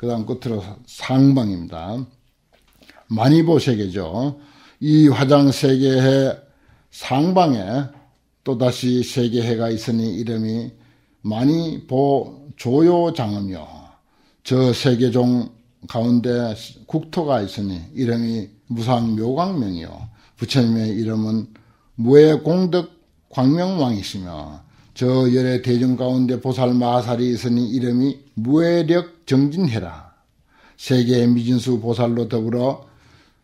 그 다음 끝으로 상방입니다. 마니보세계죠. 이 화장 세계해 상방에 또다시 세계해가 있으니 이름이 마니보 조요장음요. 저 세계종 가운데 국토가 있으니 이름이 무상묘광명이요. 부처님의 이름은 무해공덕 광명왕이시며 저 열의 대중 가운데 보살 마살이 있으니 이름이 무해력 정진해라. 세계 미진수 보살로 더불어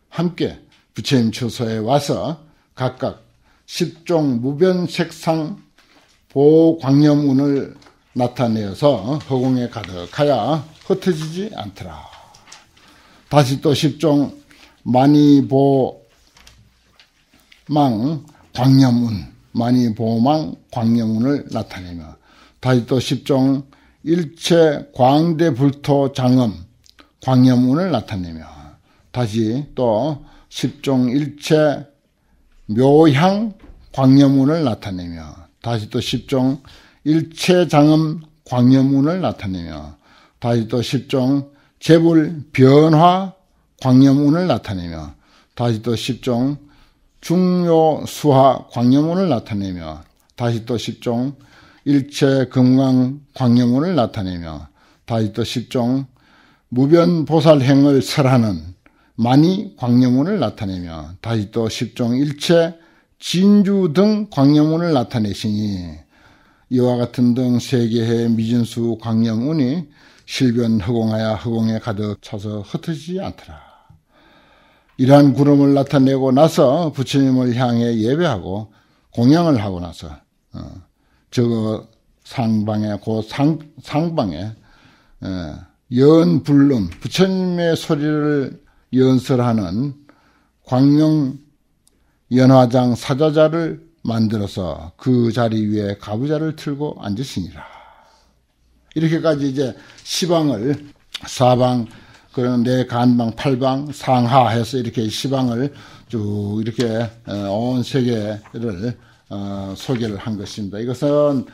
함께 부처님 처소에 와서 각각 십종 무변 색상 보광염운을 나타내어서 허공에 가득하여 흩어지지 않더라. 다시 또 십종 많이 보망 광염운 많이 보호망 광영운을 나타내며 다시 또 10종 일체 광대불토 장음 광염운을 나타내며 다시 또 10종 일체 묘향 광염운을 나타내며 다시 또 10종 일체 장음 광염운을 나타내며 다시 또 10종 재불 변화 광염운을 나타내며 다시 또 10종 중요 수하 광염운을 나타내며 다시 또 10종 일체 금강 광염운을 나타내며 다시 또 10종 무변 보살행을 설하는 만이 광염운을 나타내며 다시 또 10종 일체 진주 등 광염운을 나타내시니 이와 같은 등세계의 미진수 광염운이 실변 허공하여 허공에 가득 차서 흩어지지 않더라. 이러한 구름을 나타내고 나서 부처님을 향해 예배하고 공양을 하고 나서 어, 저 상방에 그 상, 상방에 연불름 어, 부처님의 소리를 연설하는 광명 연화장 사자자를 만들어서 그 자리 위에 가부자를 틀고 앉으시니라. 이렇게까지 이제 시방을 사방 그런데 간방, 팔방, 상하해서 이렇게 시방을 쭉 이렇게 어, 온 세계를 어, 소개를 한 것입니다. 이것은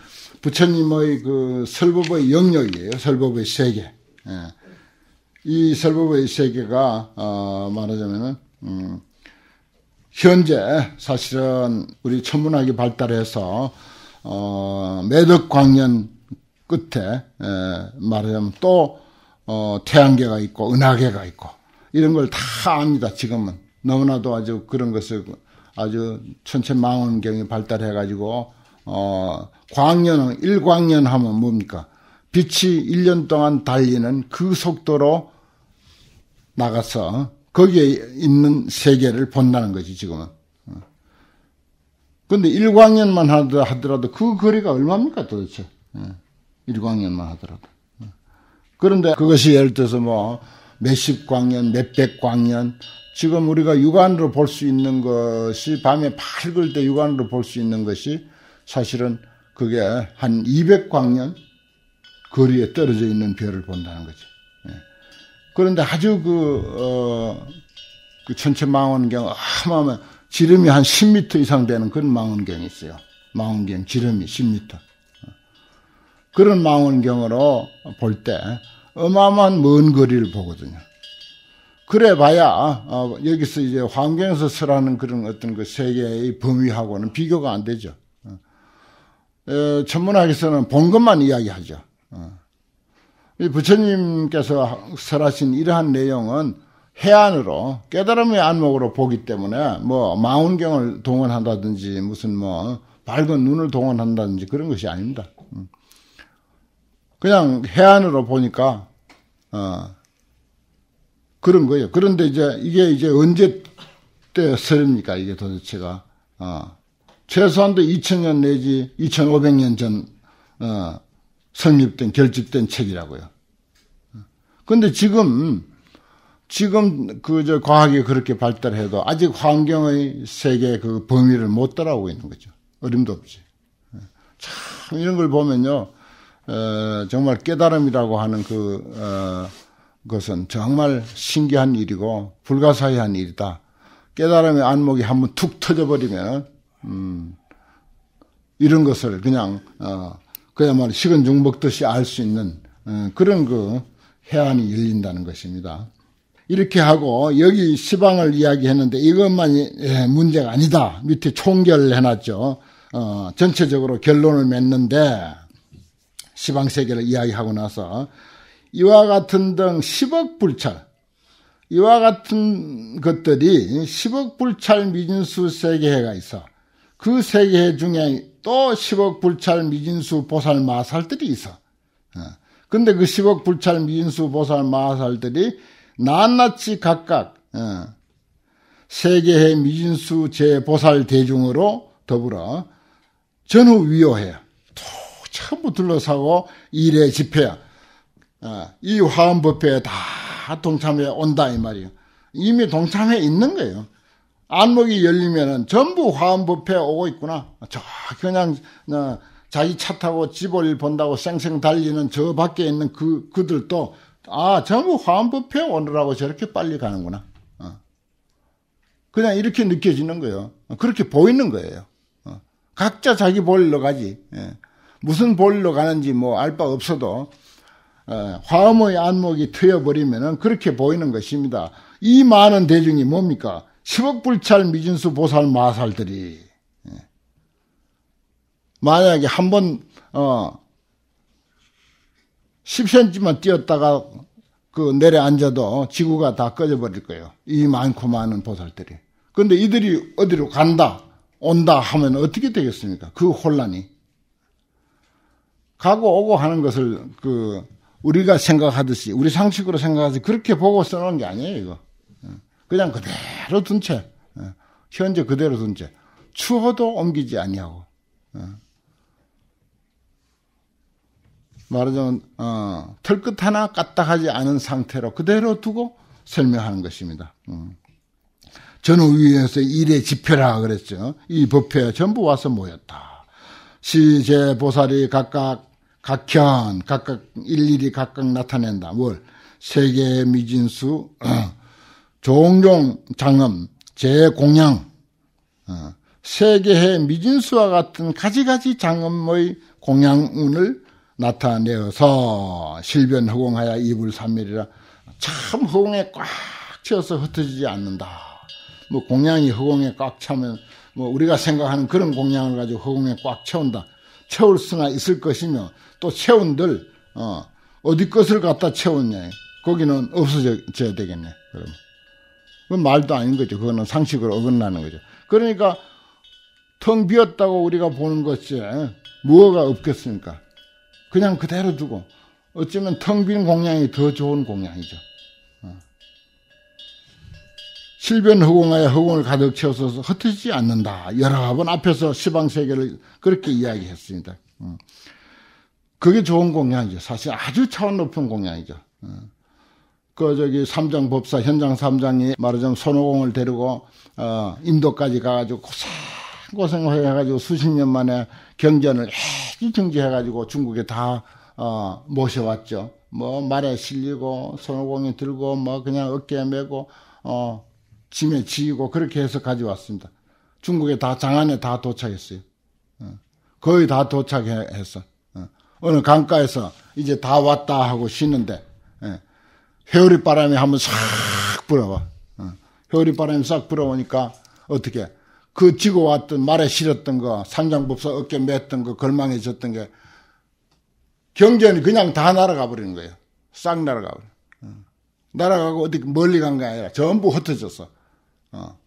부처님의 그 설법의 영역이에요. 설법의 세계. 예. 이 설법의 세계가 어, 말하자면은 음, 현재 사실은 우리 천문학이 발달해서 매덕 광년 끝 에, 예, 말하자면 또 어, 태양계가 있고 은하계가 있고 이런 걸 다 압니다. 지금은 너무나도 아주 그런 것을 아주 천체망원경이 발달해 가지고 어, 광년은 일광년 하면 뭡니까? 빛이 1년 동안 달리는 그 속도로 나가서 거기에 있는 세계를 본다는 거지 지금은. 근데 일광년만 하더라도 그 거리가 얼마입니까 도대체? 예, 일광년만 하더라도. 그런데 그것이 예를 들어서 뭐 몇십 광년, 몇백 광년, 지금 우리가 육안으로 볼 수 있는 것이 밤에 밝을 때 육안으로 볼 수 있는 것이 사실은 그게 한 200광년 거리에 떨어져 있는 별을 본다는 거죠. 예. 그런데 아주 그, 어, 그 천체 망원경 어마어마 지름이 한 10m 이상 되는 그런 망원경이 있어요. 망원경 지름이 10m. 어. 그런 망원경으로 볼때 어마어마한 먼 거리를 보거든요. 그래 봐야 어, 여기서 이제 환경에서 쓰라는 그런 어떤 그 세계의 범위하고는 비교가 안 되죠. 어. 천문학에서는 본 것만 이야기하죠. 어. 부처님께서 설하신 이러한 내용은 해안으로 깨달음의 안목으로 보기 때문에 뭐 망원경을 동원한다든지 무슨 뭐 밝은 눈을 동원한다든지 그런 것이 아닙니다. 그냥 해안으로 보니까 어, 그런 거예요. 그런데 이제 이게 이제 언제 때 설입니까? 이게 도대체가 어, 최소한도 2000년 내지 2500년 전 어, 설립된 결집된 책이라고요. 근데 지금 지금 그저 과학이 그렇게 발달해도 아직 환경의 세계 그 범위를 못 따라오고 있는 거죠. 어림도 없지. 참 이런 걸 보면요. 어, 정말 깨달음이라고 하는 그, 어, 것은 정말 신기한 일이고 불가사의한 일이다. 깨달음의 안목이 한번 툭 터져버리면, 음, 이런 것을 그냥, 어, 그야말로 식은 죽 먹듯이 알 수 있는 어, 그런 그 해안이 열린다는 것입니다. 이렇게 하고 여기 시방을 이야기했는데 이것만이 예, 문제가 아니다. 밑에 총결을 해놨죠. 어, 전체적으로 결론을 맺는데 시방 세계를 이야기하고 나서 이와 같은 등 10억 불찰 이와 같은 것들이 10억 불찰 미진수 세계회가 있어 그 세계회 중에 또 10억 불찰 미진수 보살 마살들이 있어 어. 근데 그 10억 불찰 미진수 보살 마살들이 낱낱이 각각 어, 세계회 미진수 제보살 대중으로 더불어 전후 위호해요. 전부 둘러싸고 일에 집회야. 어, 이화음법회에다 동참해 온다 이 말이에요. 이미 동참해 있는 거예요. 안목이 열리면은 전부 화음법회에 오고 있구나. 저 그냥 어, 자기 차 타고 집을 본다고 쌩쌩 달리는 저 밖에 있는 그 그들도 아 전부 화음법회에 오느라고 저렇게 빨리 가는구나. 어. 그냥 이렇게 느껴지는 거예요. 그렇게 보이는 거예요. 각자 자기 볼일로 가지. 예. 무슨 볼로 가는지 뭐 알 바 없어도 어, 화음의 안목이 트여버리면 그렇게 보이는 것입니다. 이 많은 대중이 뭡니까? 10억 불찰 미진수 보살 마살들이 예. 만약에 한번 어, 10cm만 뛰었다가 그 내려앉아도 지구가 다 꺼져버릴 거예요. 이 많고 많은 보살들이. 그런데 이들이 어디로 간다, 온다 하면 어떻게 되겠습니까? 그 혼란이. 가고 오고 하는 것을 그 우리가 생각하듯이 우리 상식으로 생각하듯이 그렇게 보고 써놓은 게 아니에요 이거 예. 그냥 그대로 둔채 예. 현재 그대로 둔 채 추호도 옮기지 아니하고 예. 말하자면 어, 털끝 하나 까딱하지 않은 상태로 그대로 두고 설명하는 것입니다. 음. 전후 위에서 일의 지표라 그랬죠. 이 법회에 전부 와서 모였다. 시제 보살이 각각 각현 각각 일일이 각각 나타낸다. 월 세계의 미진수 어, 종종 장음 제공양 어, 세계의 미진수와 같은 가지가지 장음의 공양운을 나타내어서 실변허공하야 이불 삼일이라 참 허공에 꽉 채워서 흩어지지 않는다. 뭐 공양이 허공에 꽉 차면 뭐 우리가 생각하는 그런 공양을 가지고 허공에 꽉 채운다. 채울 수나 있을 것이며 또 채운들 어, 어디 것을 갖다 채웠냐 거기는 없어져야 되겠네 그럼 그건 말도 아닌 거죠 그거는 상식으로 어긋나는 거죠 그러니까 텅 비었다고 우리가 보는 것이 어, 무엇가 없겠습니까 그냥 그대로 두고 어쩌면 텅 빈 공양이 더 좋은 공양이죠 어. 실변허공하여 허공을 가득 채워서 흩어지지 않는다. 여러 번 앞에서 시방세계를 그렇게 이야기했습니다. 음. 그게 좋은 공양이죠. 사실 아주 차원 높은 공양이죠. 예. 그 저기 삼장 법사 현장 삼장이 말하자면 손오공을 데리고 어 인도까지 가가지고 고생 고생을 해가지고 수십 년 만에 경전을 아주 정지해가지고 중국에 다 어, 모셔왔죠. 뭐 말에 실리고 손오공이 들고 뭐 그냥 어깨에 메고 어 짐에 지고 그렇게 해서 가져왔습니다. 중국에 다 장안에 다 도착했어요. 예. 거의 다 도착했어. 어느 강가에서 이제 다 왔다 하고 쉬는데 예. 회오리 바람이 한번 싹 불어와. 어. 회오리 바람이 싹 불어오니까 어떻게 그 지고 왔던 말에 실었던 거상장법사 어깨 맸던 거 걸망해졌던 게경전이 그냥 다 날아가 버리는 거예요. 싹 날아가 버려. 어. 날아가고 어디 멀리 간 게 아니라 전부 흩어졌어. 어.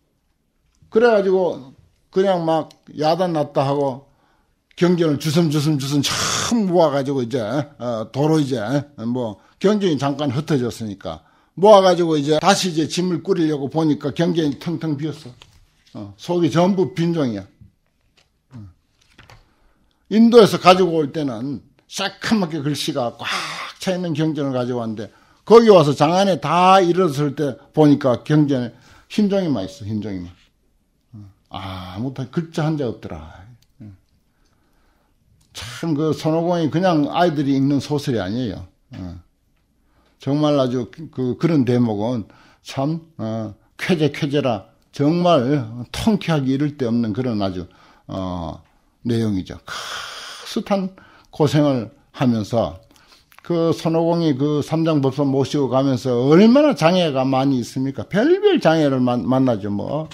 그래가지고 그냥 막 야단 났다 하고 경전을 주섬주섬 주섬 참 모아가지고 이제 어, 도로 이제 뭐 경전이 잠깐 흩어졌으니까 모아가지고 이제 다시 이제 짐을 꾸리려고 보니까 경전이 텅텅 비었어. 어, 속이 전부 빈종이야. 어. 인도에서 가지고 올 때는 새카맣게 글씨가 꽉 차 있는 경전을 가져왔는데 거기 와서 장안에 다 일어섰을 때 보니까 경전에 흰종이만 있어, 흰종이만. 어. 아, 못한 글자 한 자 없더라. 참그 손오공이 그냥 아이들이 읽는 소설이 아니에요. 어. 정말 아주 그 그런 대목은 참 어, 쾌재쾌재라 정말 통쾌하기 이를 데 없는 그런 아주 어, 내용이죠. 크숱한 고생을 하면서 그 손오공이 그 삼장법사 모시고 가면서 얼마나 장애가 많이 있습니까? 별별 장애를 만, 만나죠 뭐.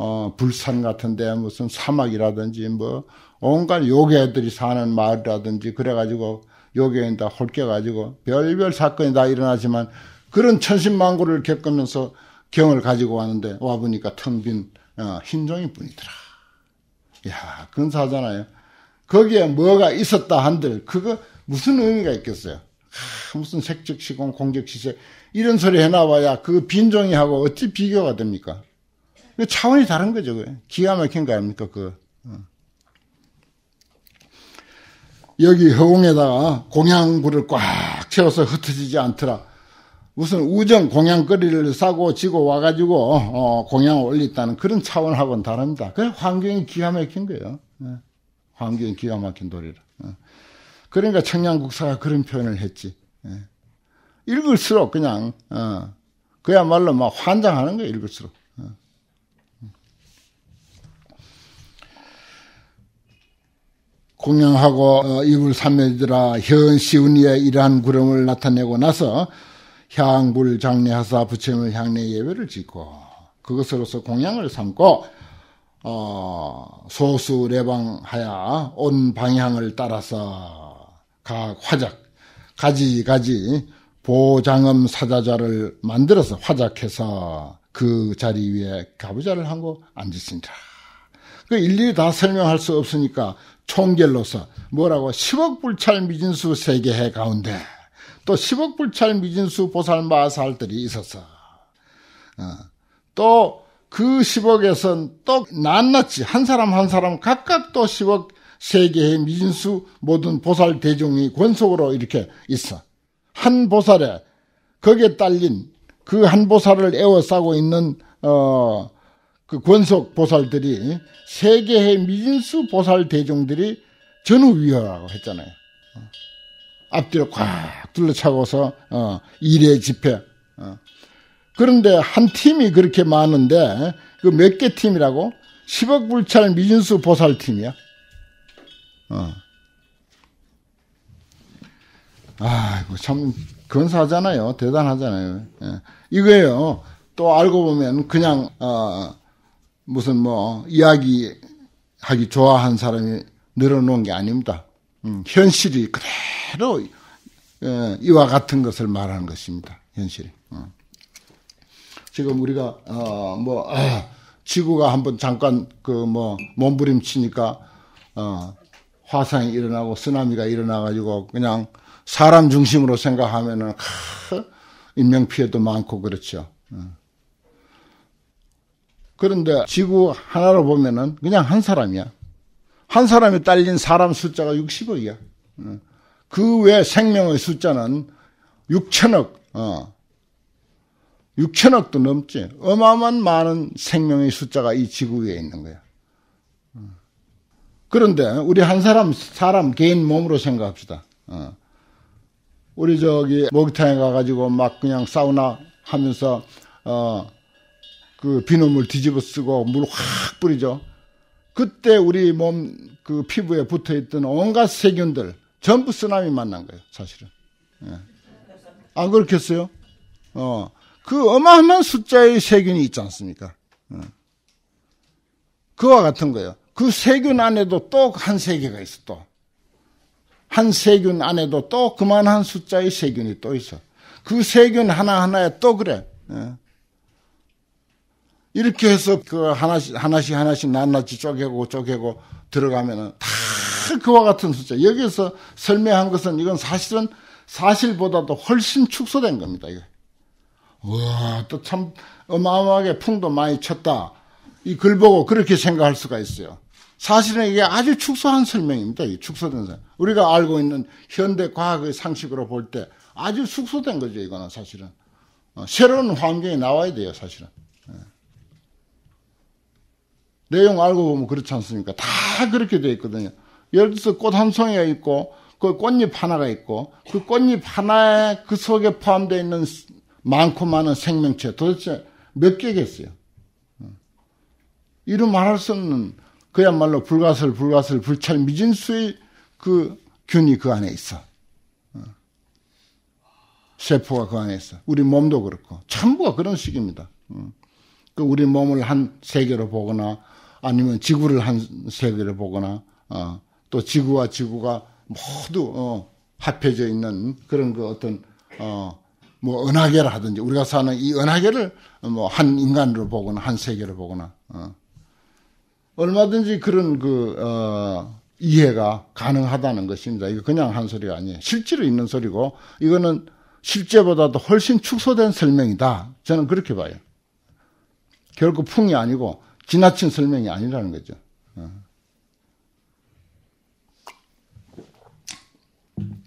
어, 불산 같은 데 무슨 사막이라든지 뭐 온갖 요괴들이 사는 마을이라든지 그래가지고 요괴인 다 홀겨가지고 별별 사건이 다 일어나지만 그런 천신만고를 겪으면서 경을 가지고 왔는데 와보니까 텅빈 어, 흰종이 뿐이더라. 야 근사하잖아요. 거기에 뭐가 있었다 한들 그거 무슨 의미가 있겠어요. 하, 무슨 색적시공 공적시색 이런 소리 해놔봐야 그 빈종이하고 어찌 비교가 됩니까? 차원이 다른 거죠. 기가 막힌 거 아닙니까? 그 어. 여기 허공에다가 공양불을 꽉 채워서 흩어지지 않더라. 무슨 우정 공양거리를 싸고 지고 와가지고 어, 공양을 올렸다는 그런 차원하고는 다릅니다. 그 환경이 기가 막힌 거예요. 예. 환경이 기가 막힌 도리라. 예. 그러니까 청양국사가 그런 표현을 했지. 예. 읽을수록 그냥 어, 그야말로 막 환장하는 거예요. 읽을수록. 어. 공양하고 어, 이불 삼매지라 현시운이의 이러한 구름을 나타내고 나서 향불 장례하사 부처님을 향례 예배를 짓고 그것으로서 공양을 삼고 어, 소수 레방하여 온 방향을 따라서 각 화작 가지 가지 보장음 사자자를 만들어서 화작해서 그 자리 위에 가부자를 한고 앉으신다. 그 일일이 다 설명할 수 없으니까 총결로서 뭐라고 10억 불찰 미진수 세계해 가운데 또 10억 불찰 미진수 보살마살들이 있었어. 어. 또 그 10억에선 또 낱낱이 한 사람 한 사람 각각 또 10억 세계의 미진수 모든 보살 대중이 권속으로 이렇게 있어. 한 보살에 거기에 딸린 그 한 보살을 에워싸고 있는 어그 권속 보살들이 세계의 미진수 보살 대종들이 전후위하라고 했잖아요. 앞뒤로 꽉 둘러차고서 어, 일회 집회. 어. 그런데 한 팀이 그렇게 많은데 그 몇 개 팀이라고? 10억 불찰 미진수 보살팀이야. 어. 아이고 참 근사하잖아요. 대단하잖아요. 예. 이거예요. 또 알고 보면 그냥 어, 무슨 뭐 이야기하기 좋아한 사람이 늘어놓은 게 아닙니다. 음, 현실이 그대로 예, 이와 같은 것을 말하는 것입니다. 현실이. 음. 지금 우리가 어뭐 아, 지구가 한번 잠깐 그 뭐 몸부림치니까 어 화산이 일어나고 쓰나미가 일어나가지고 그냥 사람 중심으로 생각하면은 인명 피해도 많고 그렇죠. 음. 그런데 지구 하나로 보면은 그냥 한 사람이야. 한 사람이 딸린 사람 숫자가 60억이야. 어. 그외 생명의 숫자는 6천억, 어. 6천억도 넘지. 어마어마한 많은 생명의 숫자가 이 지구 위에 있는 거야. 어. 그런데 우리 한 사람, 사람 개인 몸으로 생각합시다. 어. 우리 저기 목욕탕에 가가지고 막 그냥 사우나 하면서 어, 그 비눗물 뒤집어 쓰고 물 확 뿌리죠. 그때 우리 몸 그 피부에 붙어 있던 온갖 세균들 전부 쓰나미 만난 거예요, 사실은. 예. 안 그렇겠어요? 어. 그 어마어마한 숫자의 세균이 있지 않습니까? 어. 그와 같은 거예요. 그 세균 안에도 또 한 세계가 있어, 또. 한 세균 안에도 또 그만한 숫자의 세균이 또 있어. 그 세균 하나하나에 또 그래. 예. 이렇게 해서 그 하나씩 하나씩 하나씩 낱낱이 쪼개고 쪼개고 들어가면은 다 그와 같은 숫자. 여기에서 설명한 것은 이건 사실은 사실보다도 훨씬 축소된 겁니다. 이거. 와, 또 참 어마어마하게 풍도 많이 쳤다. 이 글 보고 그렇게 생각할 수가 있어요. 사실은 이게 아주 축소한 설명입니다. 이 축소된 설명. 우리가 알고 있는 현대 과학의 상식으로 볼 때 아주 축소된 거죠. 이거는 사실은. 어, 새로운 환경이 나와야 돼요. 사실은. 내용 알고 보면 그렇지 않습니까? 다 그렇게 돼 있거든요. 예를 들어서 꽃 한 송이가 있고 그 꽃잎 하나가 있고 그 꽃잎 하나에 그 속에 포함되어 있는 많고 많은 생명체 도대체 몇 개겠어요? 음. 이루 말할 수 없는 그야말로 불가설 불가설 불찰 미진수의 그 균이 그 안에 있어. 음. 세포가 그 안에 있어. 우리 몸도 그렇고 전부가 그런 식입니다. 음. 그 우리 몸을 한 세계로 보거나 아니면 지구를 한 세계로 보거나 어, 또 지구와 지구가 모두 어, 합해져 있는 그런 그 어떤 어, 뭐 은하계라든지 우리가 사는 이 은하계를 뭐 한 인간으로 보거나 한 세계로 보거나 어. 얼마든지 그런 그 어, 이해가 가능하다는 것입니다. 이거 그냥 한 소리가 아니에요. 실제로 있는 소리고 이거는 실제보다도 훨씬 축소된 설명이다. 저는 그렇게 봐요. 결코 풍이 아니고 지나친 설명이 아니라는 거죠. 어.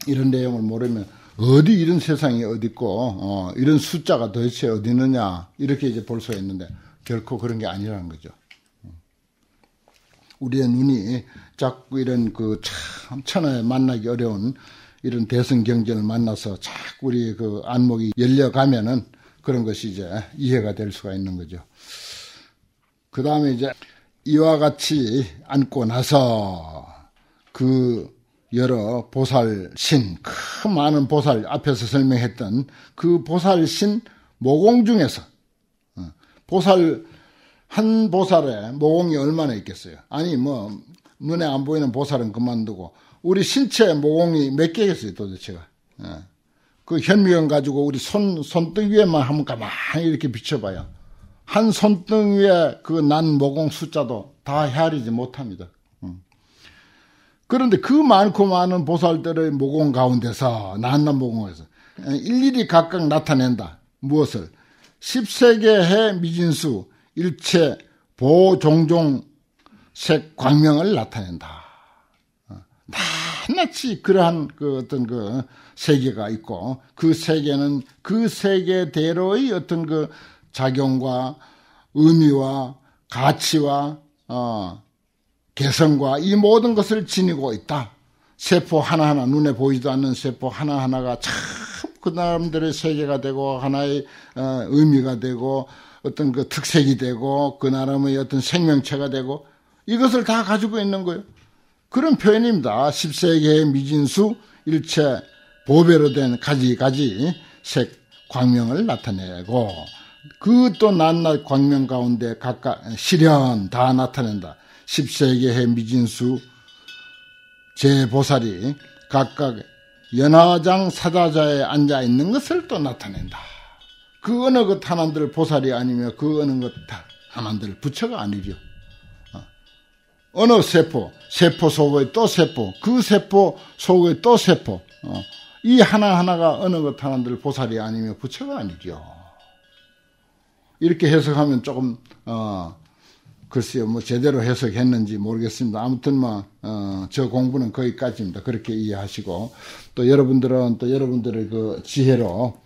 이런 내용을 모르면 어디 이런 세상이 어디 있고 어, 이런 숫자가 도대체 어디 있느냐 이렇게 이제 볼 수가 있는데 결코 그런 게 아니라는 거죠. 어. 우리의 눈이 자꾸 이런 그 참 천하에 만나기 어려운 이런 대승 경전을 만나서 자꾸 우리 그 안목이 열려가면은 그런 것이 이제 이해가 될 수가 있는 거죠. 그 다음에 이제 이와 같이 앉고 나서 그 여러 보살신, 그 많은 보살 앞에서 설명했던 그 보살신 모공 중에서 어, 보살 한 보살에 모공이 얼마나 있겠어요? 아니 뭐 눈에 안 보이는 보살은 그만두고 우리 신체 모공이 몇 개겠어요 도대체가? 어. 그 현미경 가지고 우리 손 손등 위에만 한번 가만히 이렇게 비춰봐요. 한 손등 위에 그 난 모공 숫자도 다 헤아리지 못합니다. 음. 그런데 그 많고 많은 보살들의 모공 가운데서 난 난 모공에서 일일이 각각 나타낸다. 무엇을? 10세계해 미진수 일체 보종종 색 광명을 나타낸다. 어. 낱낱이 그러한 그 어떤 그 세계가 있고 그 세계는 그 세계대로의 어떤 그 작용과 의미와 가치와 어, 개성과 이 모든 것을 지니고 있다. 세포 하나하나 눈에 보이지도 않는 세포 하나하나가 참 그사람들의 세계가 되고 하나의 어, 의미가 되고 어떤 그 특색이 되고 그 나름의 어떤 생명체가 되고 이것을 다 가지고 있는 거예요. 그런 표현입니다. 10세기의 미진수 일체 보배로 된 가지가지 색 광명을 나타내고 그 또 낱낱 광명 가운데 각각 실현 다 나타낸다. 10세기의 미진수 제보살이 각각 연화장 사자자에 앉아 있는 것을 또 나타낸다. 그 어느 것 하나들 보살이 아니며 그 어느 것 하나들 부처가 아니려. 어. 어느 세포, 세포 속의 또 세포, 그 세포 속의 또 세포, 어. 이 하나하나가 어느 것 하나들 보살이 아니며 부처가 아니죠. 이렇게 해석하면 조금 어 글쎄요 뭐 제대로 해석했는지 모르겠습니다. 아무튼 뭐저 어, 공부는 거기까지입니다. 그렇게 이해하시고 또 여러분들은 또 여러분들의 그 지혜로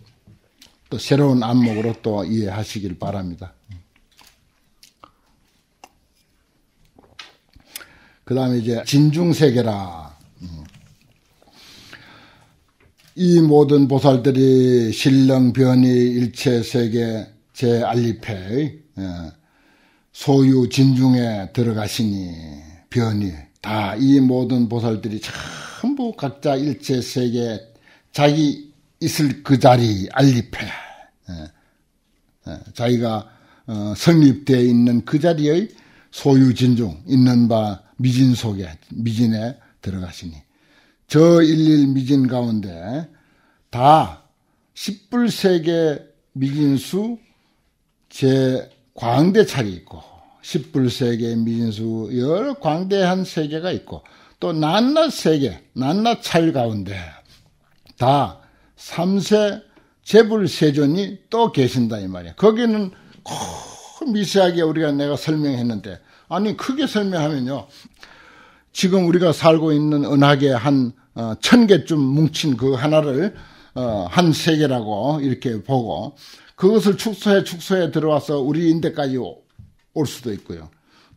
또 새로운 안목으로 또 이해하시길 바랍니다. 그 다음에 이제 진중세계라 이 모든 보살들이 신령 변이 일체 세계 제알리페의 예, 소유 진중에 들어가시니 변이 다 이 모든 보살들이 전부 각자 일체 세계 자기 있을 그 자리 알리페 예, 예, 자기가 어, 성립되어 있는 그 자리의 소유 진중 있는 바 미진 속에 미진에 들어가시니 저 일일 미진 가운데 다십불 세계 미진수 제 광대 차리 있고 십불 세계 미진수 여러 광대한 세계가 있고 또 낱낱 세계 낱낱 차일 가운데 다삼세 재불 세존이 또 계신다 이 말이야. 거기는 미세하게 우리가 내가 설명했는데 아니 크게 설명하면요. 지금 우리가 살고 있는 은하계 한천 어, 개쯤 뭉친 그 하나를 어, 한 세계라고 이렇게 보고 그것을 축소해 축소해 들어와서 우리 인대까지 올 수도 있고요.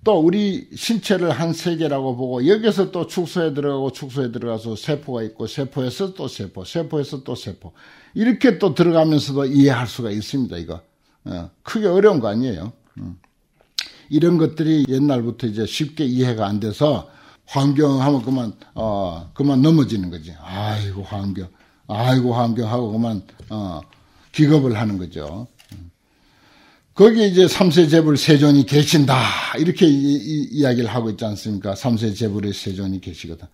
또 우리 신체를 한 세계라고 보고 여기서 또 축소해 들어가고 축소해 들어가서 세포가 있고 세포에서 또 세포, 세포에서 또 세포 이렇게 또 들어가면서도 이해할 수가 있습니다. 이거 어, 크게 어려운 거 아니에요. 음. 이런 것들이 옛날부터 이제 쉽게 이해가 안 돼서 환경 하면 그만 어 그만 넘어지는 거지. 아이고 환경, 아이고 환경 하고 그만 어 기겁을 하는 거죠. 거기에 이제 삼세 제불 세존이 계신다 이렇게 이, 이 야기를 하고 있지 않습니까? 삼세 제불의 세존이 계시거든.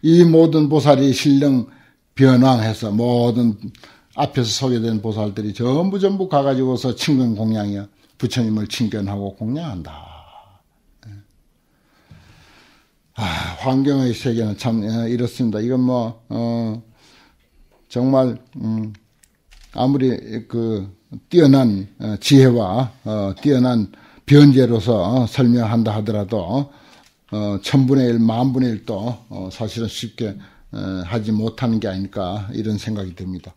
이 모든 보살이 신령 변황해서 모든 앞에서 소개된 보살들이 전부 전부 가가지고서 친근 공양이야 부처님을 친견하고 공양한다. 아, 환경의 세계는 참 예, 이렇습니다. 이건 뭐 어, 정말 음, 아무리 그 뛰어난 어, 지혜와 어, 뛰어난 변제로서 어, 설명한다 하더라도 어, 천분의 일, 만분의 일도 어, 사실은 쉽게 어, 하지 못하는 게 아닐까 이런 생각이 듭니다.